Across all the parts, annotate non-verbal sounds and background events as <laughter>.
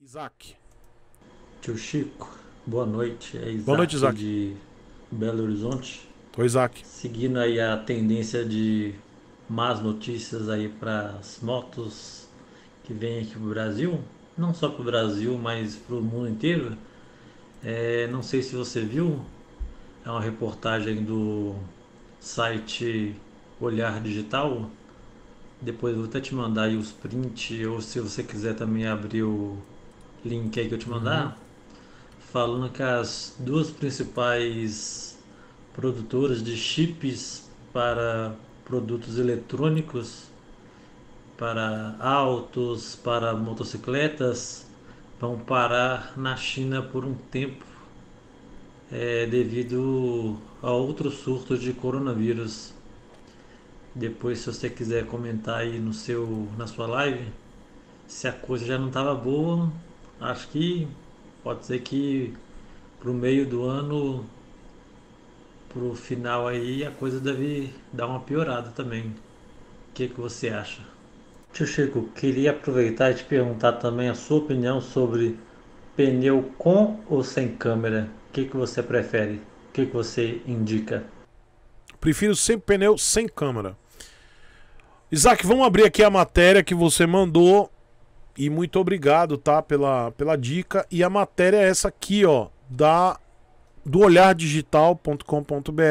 Isaac. Tio Chico, boa noite. É Isaac boa noite, Isaac. De Belo Horizonte. Oi, Isaac. Seguindo aí a tendência de más notícias aí para as motos que vêm aqui para o Brasil, não só para o Brasil, mas para o mundo inteiro. É, não sei se você viu, é uma reportagem do site Olhar Digital. Depois vou até te mandar aí os prints, ou se você quiser também abrir o link aí que eu te mandar, uhum. falando que as duas principais produtoras de chips para produtos eletrônicos, para autos, para motocicletas, vão parar na China por um tempo é, devido a outro surto de coronavírus. Depois, se você quiser comentar aí no seu, na sua live, se a coisa já não estava boa, acho que pode ser que para o meio do ano, para o final aí, a coisa deve dar uma piorada também. O que, que você acha? Tio Chico, queria aproveitar e te perguntar também a sua opinião sobre pneu com ou sem câmera. O que, que você prefere? O que, que você indica? Prefiro sempre pneu sem câmera. Isaac, vamos abrir aqui a matéria que você mandou e muito obrigado, tá, pela, pela dica. E a matéria é essa aqui, ó, da do olhardigital.com.br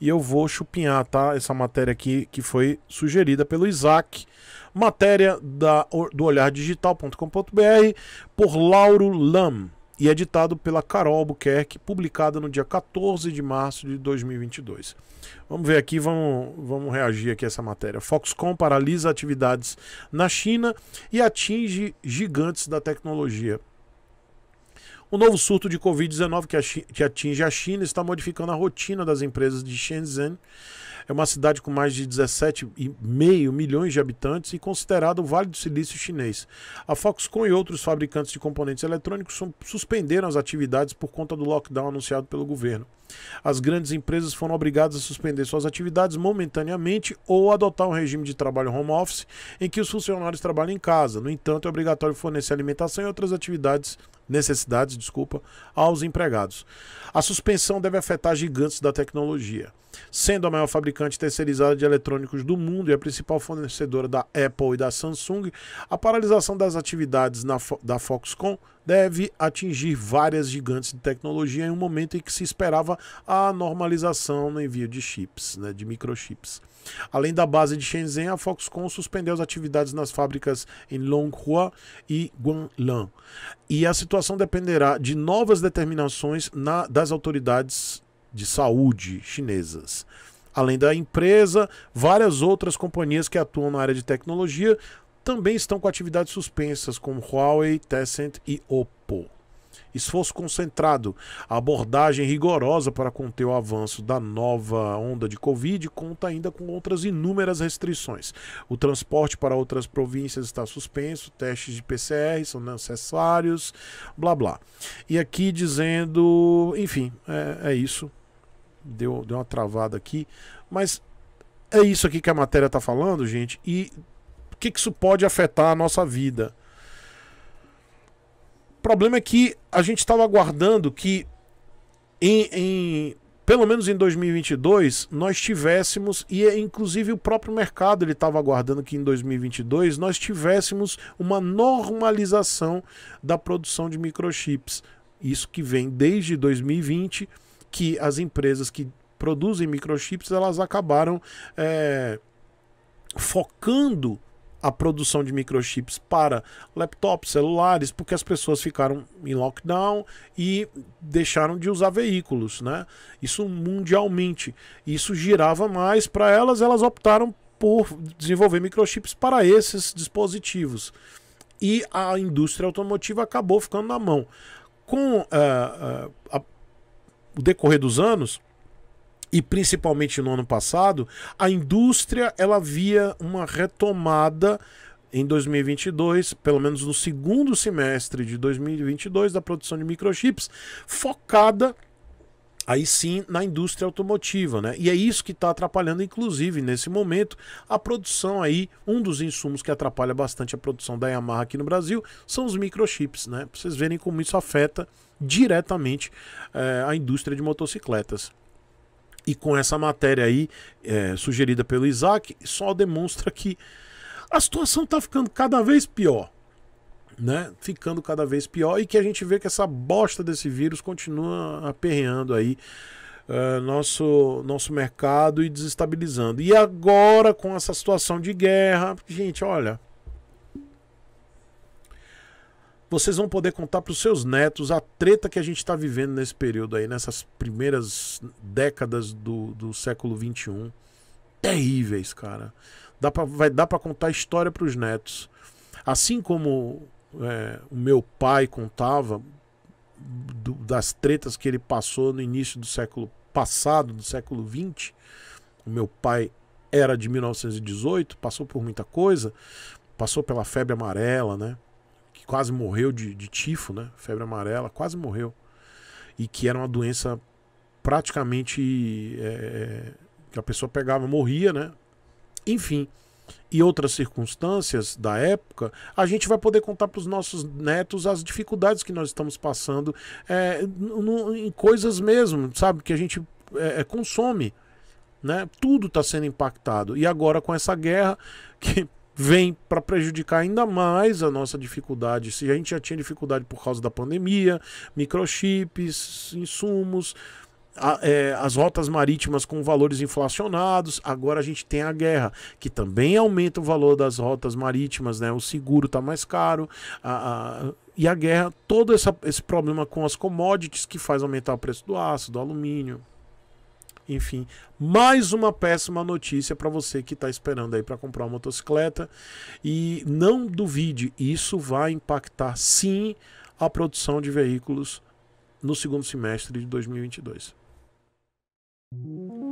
e eu vou chupinhar, tá, essa matéria aqui que foi sugerida pelo Isaac. Matéria da, do olhardigital.com.br por Lauro Lam e editado pela Carol Albuquerque, publicada no dia 14 de março de 2022. Vamos ver aqui, vamos, vamos reagir aqui a essa matéria. Foxconn paralisa atividades na China e atinge gigantes da tecnologia. O novo surto de Covid-19 que atinge a China está modificando a rotina das empresas de Shenzhen é uma cidade com mais de 17,5 milhões de habitantes e considerada o Vale do Silício chinês. A Foxconn e outros fabricantes de componentes eletrônicos suspenderam as atividades por conta do lockdown anunciado pelo governo. As grandes empresas foram obrigadas a suspender suas atividades momentaneamente ou adotar um regime de trabalho home office em que os funcionários trabalham em casa. No entanto, é obrigatório fornecer alimentação e outras atividades necessidades, desculpa, aos empregados. A suspensão deve afetar gigantes da tecnologia. Sendo a maior fabricante terceirizada de eletrônicos do mundo e a principal fornecedora da Apple e da Samsung, a paralisação das atividades Fo da Foxconn deve atingir várias gigantes de tecnologia em um momento em que se esperava a normalização no envio de chips, né, de microchips. Além da base de Shenzhen, a Foxconn suspendeu as atividades nas fábricas em Longhua e Guanglan. E a situação situação dependerá de novas determinações na, das autoridades de saúde chinesas. Além da empresa, várias outras companhias que atuam na área de tecnologia também estão com atividades suspensas, como Huawei, Tencent e Oppo. Esforço concentrado, abordagem rigorosa para conter o avanço da nova onda de Covid conta ainda com outras inúmeras restrições. O transporte para outras províncias está suspenso, testes de PCR são necessários, blá blá. E aqui dizendo, enfim, é, é isso. Deu, deu uma travada aqui, mas é isso aqui que a matéria está falando, gente, e o que, que isso pode afetar a nossa vida? problema é que a gente estava aguardando que em, em, pelo menos em 2022 nós tivéssemos e inclusive o próprio mercado ele estava aguardando que em 2022 nós tivéssemos uma normalização da produção de microchips. Isso que vem desde 2020 que as empresas que produzem microchips elas acabaram é, focando a produção de microchips para laptops, celulares, porque as pessoas ficaram em lockdown e deixaram de usar veículos, né? Isso mundialmente. Isso girava mais para elas, elas optaram por desenvolver microchips para esses dispositivos. E a indústria automotiva acabou ficando na mão. Com uh, uh, a, o decorrer dos anos, e principalmente no ano passado, a indústria ela via uma retomada em 2022, pelo menos no segundo semestre de 2022, da produção de microchips, focada aí sim na indústria automotiva, né? E é isso que está atrapalhando, inclusive, nesse momento, a produção aí, um dos insumos que atrapalha bastante a produção da Yamaha aqui no Brasil são os microchips, né? Pra vocês verem como isso afeta diretamente é, a indústria de motocicletas. E com essa matéria aí, é, sugerida pelo Isaac, só demonstra que a situação está ficando cada vez pior. Né? Ficando cada vez pior e que a gente vê que essa bosta desse vírus continua aperreando aí uh, nosso, nosso mercado e desestabilizando. E agora com essa situação de guerra, gente, olha, vocês vão poder contar para os seus netos a treta que a gente está vivendo nesse período aí, nessas primeiras décadas do, do século XXI. Terríveis, cara. Dá pra, vai dar para contar história para os netos. Assim como é, o meu pai contava do, das tretas que ele passou no início do século passado, do século XX. O meu pai era de 1918, passou por muita coisa, passou pela febre amarela, né? quase morreu de, de tifo, né? Febre amarela, quase morreu. E que era uma doença praticamente é, é, que a pessoa pegava, morria, né? Enfim, e outras circunstâncias da época, a gente vai poder contar para os nossos netos as dificuldades que nós estamos passando é, em coisas mesmo, sabe? Que a gente é, é consome. Né? Tudo está sendo impactado. E agora com essa guerra, <laughs> que vem para prejudicar ainda mais a nossa dificuldade. Se a gente já tinha dificuldade por causa da pandemia, microchips, insumos, a, é, as rotas marítimas com valores inflacionados, agora a gente tem a guerra, que também aumenta o valor das rotas marítimas, né? o seguro está mais caro, a, a, e a guerra, todo essa, esse problema com as commodities que faz aumentar o preço do aço, do alumínio. Enfim, mais uma péssima notícia para você que está esperando aí para comprar uma motocicleta. E não duvide, isso vai impactar sim a produção de veículos no segundo semestre de 2022.